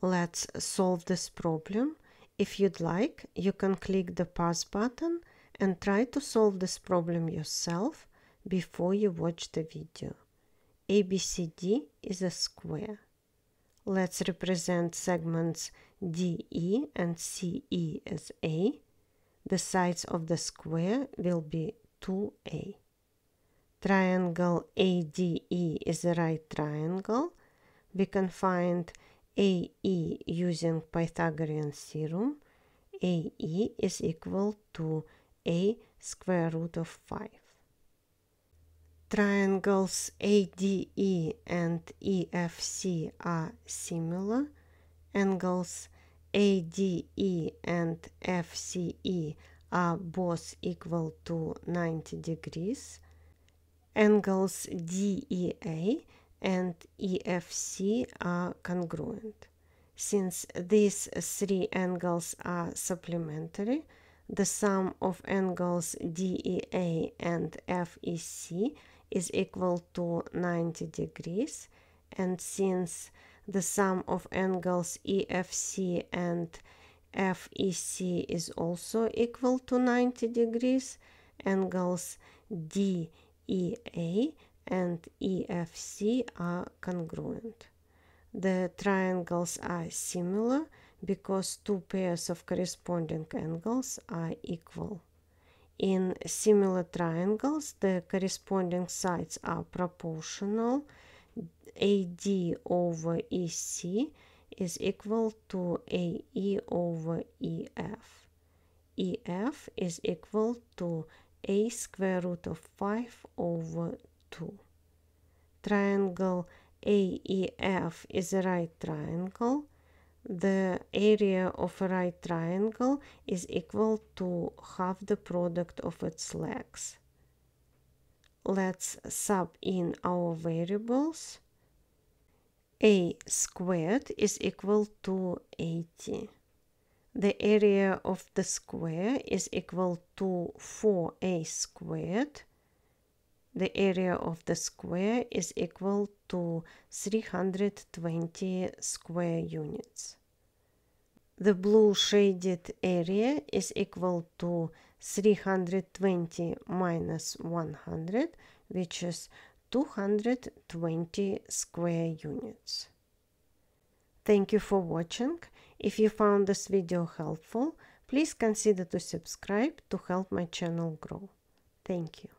Let's solve this problem. If you'd like, you can click the pause button and try to solve this problem yourself before you watch the video. ABCD is a square. Let's represent segments DE and CE as A. The sides of the square will be 2A. Triangle ADE is a right triangle. We can find AE using Pythagorean theorem, AE is equal to A square root of 5. Triangles ADE and EFC are similar. Angles ADE and FCE are both equal to 90 degrees. Angles DEA and EFC are congruent. Since these three angles are supplementary, the sum of angles DEA and FEC is equal to 90 degrees and since the sum of angles EFC and FEC is also equal to 90 degrees, angles DEA and EFC are congruent. The triangles are similar because two pairs of corresponding angles are equal. In similar triangles, the corresponding sides are proportional. AD over EC is equal to AE over EF. EF is equal to a square root of 5 over 2. Triangle AEF is a right triangle. The area of a right triangle is equal to half the product of its legs. Let's sub in our variables. a squared is equal to 80. The area of the square is equal to 4a squared the area of the square is equal to 320 square units. The blue shaded area is equal to 320 minus 100, which is 220 square units. Thank you for watching. If you found this video helpful, please consider to subscribe to help my channel grow. Thank you.